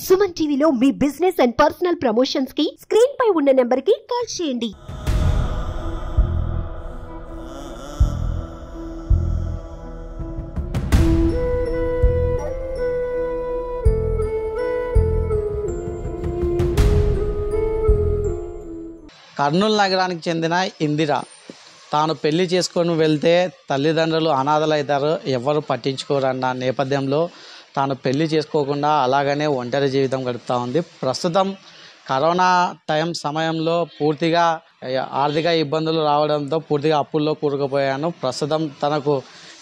సుమన్ టీవీలో మీ business and personal promotions కి స్క్రీన్ పై ఉన్న నెంబర్ కి కాల్ చేయండి కర్నూలు నగరానికి చెందిన ఇందిర తాను పెళ్లి చేసుకొని వెళ్తే తల్లిదండ్రులు అనాథలవుతారు ఎవరు పట్టించుకోరన్న నేపథ్యంలో తాను పెళ్లి చేసుకోకుండా అలాగనే ఒంటరి జీవితం గడుపుతూ ఉంది ప్రస్తుతం కరోనా టైం సమయంలో పూర్తిగా ఆర్థిక ఇబ్బందులు రావడంతో పూర్తిగా అప్పుల్లో కూరుకుపోయాను ప్రస్తుతం తనకు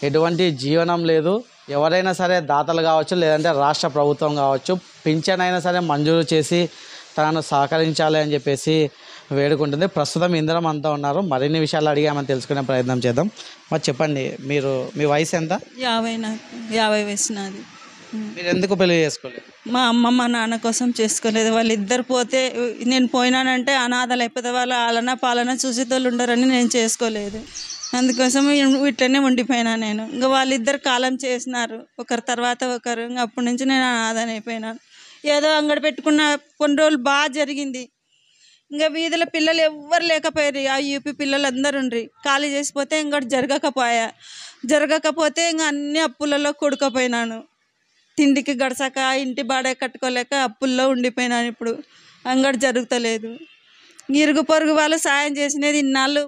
ఎటువంటి జీవనం లేదు ఎవరైనా సరే దాతలు కావచ్చు లేదంటే రాష్ట్ర ప్రభుత్వం కావచ్చు పింఛన్ అయినా సరే మంజూరు చేసి తనను సహకరించాలి అని చెప్పేసి వేడుకుంటుంది ప్రస్తుతం ఇందరం అంతా ఉన్నారు మరిన్ని విషయాలు అడిగామని తెలుసుకునే ప్రయత్నం చేద్దాం మరి చెప్పండి మీరు మీ వయసు ఎంత యాభై యాభై వయసు నాది ఎందుకు పెళ్లి చేసుకోలేదు మా అమ్మమ్మ నాన్న కోసం చేసుకోలేదు వాళ్ళు ఇద్దరు పోతే నేను పోయినానంటే అనాథలు అయిపోతే వాళ్ళు ఆలన పాలన చూసేటోళ్ళు ఉండరని నేను చేసుకోలేదు అందుకోసం ఇట్లనే ఉండిపోయినా నేను ఇంకా వాళ్ళిద్దరు కాలం చేసినారు ఒకరి తర్వాత ఒకరు ఇంకా అప్పటి నుంచి నేను అనాథని అయిపోయినాను ఏదో అంగడి పెట్టుకున్న కొన్ని రోజులు బాగా జరిగింది ఇంకా వీధిలో పిల్లలు ఎవ్వరు లేకపోయారు ఆ యూపీ పిల్లలు అందరు ఉండ్రి ఖాళీ చేసిపోతే ఇంకా జరగకపోయా జరగకపోతే ఇంకా అన్ని అప్పులలో కొడుకపోయినాను తిండికి గడసాక ఇంటి బాడే కట్టుకోలేక అప్పుల్లో ఉండిపోయినాను ఇప్పుడు అంగడి జరుగుతలేదు ఇరుగు పొరుగు వాళ్ళు సాయం చేసినది ఇన్నాళ్ళు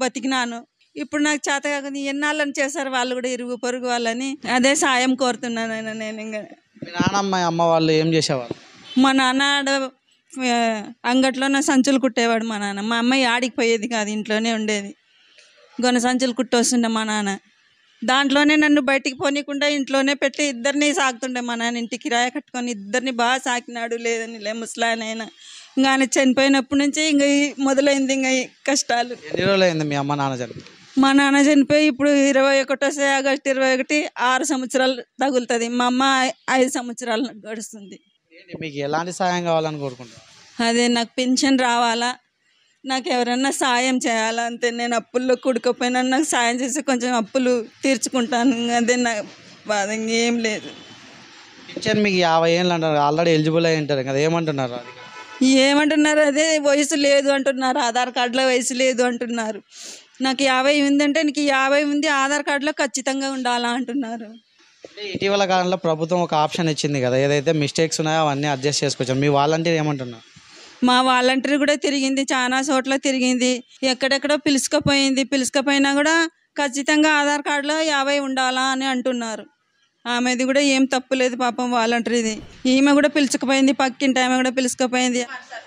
బతికినాను ఇప్పుడు నాకు చేత కాకుండా ఎన్నాళ్ళని చేశారు వాళ్ళు కూడా ఇరుగు పొరుగు వాళ్ళని అదే సాయం కోరుతున్నాను ఆయన నేను ఇంకా నాన్నమ్మ అమ్మ వాళ్ళు ఏం చేసేవాళ్ళు మా నాన్న ఆడ అంగట్లోనే సంచులు కుట్టేవాడు మా నాన్న మా అమ్మాయి ఆడికి పోయేది కాదు ఇంట్లోనే ఉండేది గొన సంచులు కుట్టొస్తుండే మా నాన్న దాంట్లోనే నన్ను బయటికి పోనీకుండా ఇంట్లోనే పెట్టి ఇద్దరిని సాగుతుండే మా నాన్న ఇంటి కిరాయ కట్టుకొని ఇద్దరిని బాగా సాకినాడు లేదని లే ముసలానైనా ఇంకా ఆయన చనిపోయినప్పటి నుంచి ఇంక మొదలైంది ఇంకా కష్టాలు ఎన్ని మీ అమ్మ నాన్న చనిపోయి మా నాన్న చనిపోయి ఇప్పుడు ఇరవై ఒకటో ఆగస్టు ఇరవై ఒకటి ఆరు సంవత్సరాలు తగులుతుంది మా అమ్మ ఐదు సంవత్సరాలు గడుస్తుంది మీకు ఎలాంటి సాయం కావాలని కోరుకుంటున్నాను అదే నాకు పెన్షన్ రావాలా నాకు ఎవరన్నా సాయం చేయాలంతే నేను అప్పుల్లో కూడుకోపోయినా నాకు సాయం చేసి కొంచెం అప్పులు తీర్చుకుంటాను అదే నా బాధ ఏం లేదు మీకు యాభై ఏళ్ళు అంటారు ఆల్రెడీ ఎలిజిబుల్ అయి ఉంటారు కదా ఏమంటున్నారు ఏమంటున్నారు అదే వయసు లేదు అంటున్నారు ఆధార్ కార్డులో వయసు లేదు అంటున్నారు నాకు యాభై ఉందంటే నీకు యాభై ఉంది ఆధార్ కార్డులో ఖచ్చితంగా ఉండాలా అంటున్నారు ఇటీవల కాలంలో ప్రభుత్వం ఒక ఆప్షన్ ఇచ్చింది కదా ఏదైతే మిస్టేక్స్ ఉన్నాయో అవన్నీ అడ్జస్ట్ చేసుకోవచ్చు మీ వాలంటీర్ ఏమంటున్నారు మా వాలంటీర్ కూడా తిరిగింది చాలా చోట్ల తిరిగింది ఎక్కడెక్కడో పిలుచుకపోయింది పిలుచుకపోయినా కూడా ఖచ్చితంగా ఆధార్ కార్డులో యాభై ఉండాలా అని అంటున్నారు ఆమెది కూడా ఏం తప్పు లేదు పాపం వాలంటీర్ది ఈమె కూడా పిలుచుకుపోయింది పక్కింటి ఆమె కూడా పిలుచుకుపోయింది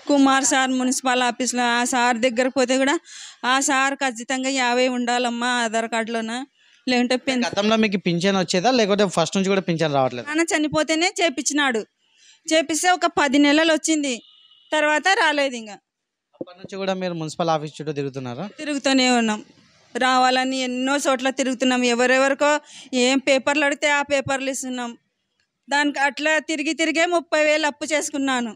కుమార్ సార్ మున్సిపల్ ఆఫీస్లో ఆ సార్ దగ్గర పోతే కూడా ఆ సార్ ఖచ్చితంగా యాభై ఉండాలమ్మా ఆధార్ కార్డులోన లేకుంటే గతంలో మీకు పింఛన్ వచ్చేదా లేకపోతే ఫస్ట్ నుంచి కూడా పింఛన్ రావట్లేదు నాన్న చనిపోతేనే చేపించినాడు చేపిస్తే ఒక పది నెలలు వచ్చింది తర్వాత రాలేదు ఇంకా అప్పటి నుంచి కూడా మీరు మున్సిపల్ ఆఫీస్ చుట్టూ తిరుగుతున్నారా తిరుగుతూనే ఉన్నాం రావాలని ఎన్నో చోట్ల తిరుగుతున్నాం ఎవరెవరికో ఏం పేపర్లు అడిగితే ఆ పేపర్లు ఇస్తున్నాం దానికి అట్లా తిరిగి తిరిగే ముప్పై వేలు అప్పు చేసుకున్నాను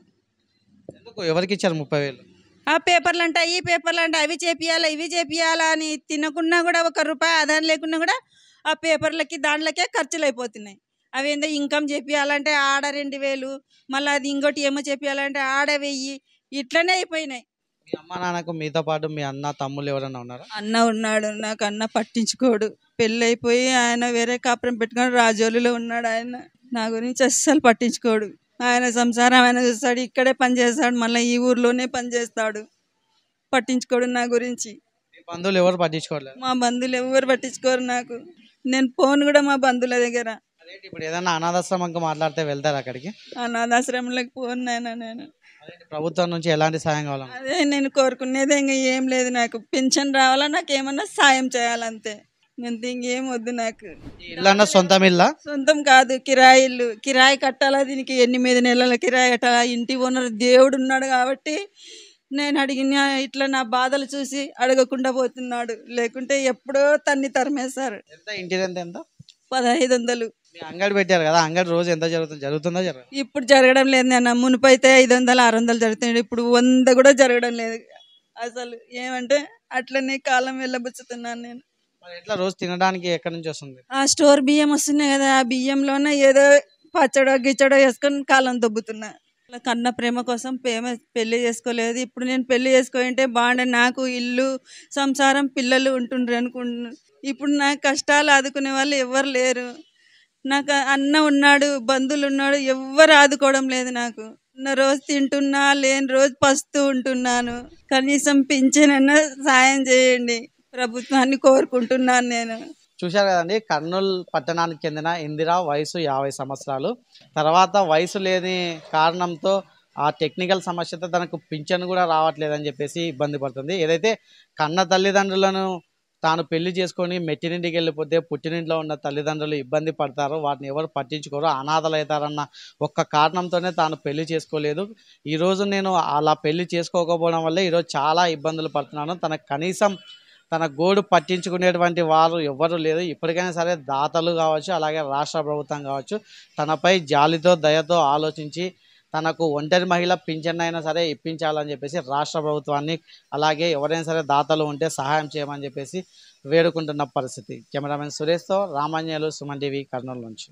ఎవరికి ఇచ్చారు ముప్పై వేలు ఆ పేపర్లు అంటే ఈ పేపర్లు అంటే అవి చేపియాలా ఇవి చేపియాలా అని తినకున్నా కూడా ఒక రూపాయి ఆదాయం లేకున్నా కూడా ఆ పేపర్లకి దాంట్లోకే ఖర్చులు అయిపోతున్నాయి అవి ఏందో ఇన్కమ్ చెప్పాలంటే ఆడ రెండు వేలు మళ్ళీ అది ఇంకోటి ఏమో చెప్పాలంటే ఆడ వెయ్యి ఇట్లనే అయిపోయినాయి మీ అమ్మ నాన్నకు మీతో పాటు మీ అన్న తమ్ముళ్ళు ఎవరన్నా ఉన్నారా అన్న ఉన్నాడు నాకు అన్న పట్టించుకోడు పెళ్ళైపోయి ఆయన వేరే కాపురం పెట్టుకొని రాజోలులో ఉన్నాడు ఆయన నా గురించి అస్సలు పట్టించుకోడు ఆయన సంసారం ఆయన చూస్తాడు ఇక్కడే పని చేస్తాడు మళ్ళీ ఈ ఊర్లోనే పని చేస్తాడు పట్టించుకోడు నా గురించి బంధువులు ఎవరు పట్టించుకోలేదు మా బంధువులు ఎవరు పట్టించుకోరు నాకు నేను ఫోన్ కూడా మా బంధువుల దగ్గర ఇప్పుడు ఏదైనా అనాథాశ్రమంకి మాట్లాడితే వెళ్తారు అక్కడికి అనాథాశ్రమంలోకి పోన్నాను నేను ప్రభుత్వం నుంచి ఎలాంటి సాయం కావాలి అదే నేను కోరుకునేది ఇంకా ఏం లేదు నాకు పింఛన్ రావాలా నాకు ఏమన్నా సాయం చేయాలంతే అంతే ఇంకేం వద్దు నాకు ఇల్లన్నా సొంతం ఇల్లా సొంతం కాదు కిరాయి కిరాయి కట్టాలా దీనికి ఎనిమిది నెలల కిరాయి కట్టాలా ఇంటి ఓనర్ దేవుడు ఉన్నాడు కాబట్టి నేను అడిగిన ఇట్లా నా బాధలు చూసి అడగకుండా పోతున్నాడు లేకుంటే ఎప్పుడో తన్ని తరిమేశారు ఎంత ఎంత ఎంత పదహైదు వందలు అంగడి పెట్టారు కదా అంగడి రోజు ఎంత జరుగుతుంది జరుగుతుందా జరుగుతుంది ఇప్పుడు జరగడం లేదు అన్న మునుపు అయితే ఐదు వందలు ఆరు వందలు జరుగుతుంది ఇప్పుడు వంద కూడా జరగడం లేదు అసలు ఏమంటే అట్లనే కాలం వెళ్ళబుచ్చుతున్నాను నేను ఎట్లా రోజు తినడానికి ఎక్కడి నుంచి వస్తుంది ఆ స్టోర్ బియ్యం వస్తున్నాయి కదా ఆ బియ్యంలోనే ఏదో పచ్చడో గిచ్చడో వేసుకొని కాలం దొబ్బుతున్నా కన్న ప్రేమ కోసం ప్రేమ పెళ్లి చేసుకోలేదు ఇప్పుడు నేను పెళ్లి చేసుకుంటే బాగుండే నాకు ఇల్లు సంసారం పిల్లలు ఉంటుండ్రు అనుకుంటున్నాను ఇప్పుడు నా కష్టాలు ఆదుకునే వాళ్ళు ఎవరు లేరు నాకు అన్న ఉన్నాడు బంధువులు ఉన్నాడు ఎవ్వరు ఆదుకోవడం లేదు నాకు ఉన్న రోజు తింటున్నా లేని రోజు పస్తూ ఉంటున్నాను కనీసం పింఛనన్నా సాయం చేయండి ప్రభుత్వాన్ని కోరుకుంటున్నాను నేను చూశారు కదండి కర్నూలు పట్టణానికి చెందిన ఇందిరా వయసు యాభై సంవత్సరాలు తర్వాత వయసు లేని కారణంతో ఆ టెక్నికల్ సమస్యతో తనకు పింఛన్ కూడా రావట్లేదని చెప్పేసి ఇబ్బంది పడుతుంది ఏదైతే కన్న తల్లిదండ్రులను తాను పెళ్లి చేసుకొని మెట్టినింటికి వెళ్ళిపోతే పుట్టినింట్లో ఉన్న తల్లిదండ్రులు ఇబ్బంది పడతారు వాటిని ఎవరు పట్టించుకోరు అనాథలవుతారన్న ఒక్క కారణంతోనే తాను పెళ్లి చేసుకోలేదు ఈరోజు నేను అలా పెళ్లి చేసుకోకపోవడం వల్ల ఈరోజు చాలా ఇబ్బందులు పడుతున్నాను తన కనీసం తన గోడు పట్టించుకునేటువంటి వారు ఎవ్వరూ లేరు ఇప్పటికైనా సరే దాతలు కావచ్చు అలాగే రాష్ట్ర ప్రభుత్వం కావచ్చు తనపై జాలితో దయతో ఆలోచించి తనకు ఒంటరి మహిళ పింఛన్ అయినా సరే ఇప్పించాలని చెప్పేసి రాష్ట్ర ప్రభుత్వాన్ని అలాగే ఎవరైనా సరే దాతలు ఉంటే సహాయం చేయమని చెప్పేసి వేడుకుంటున్న పరిస్థితి కెమెరామెన్ సురేష్తో రామాంజలు సుమన్ టీవీ కర్నూలు నుంచి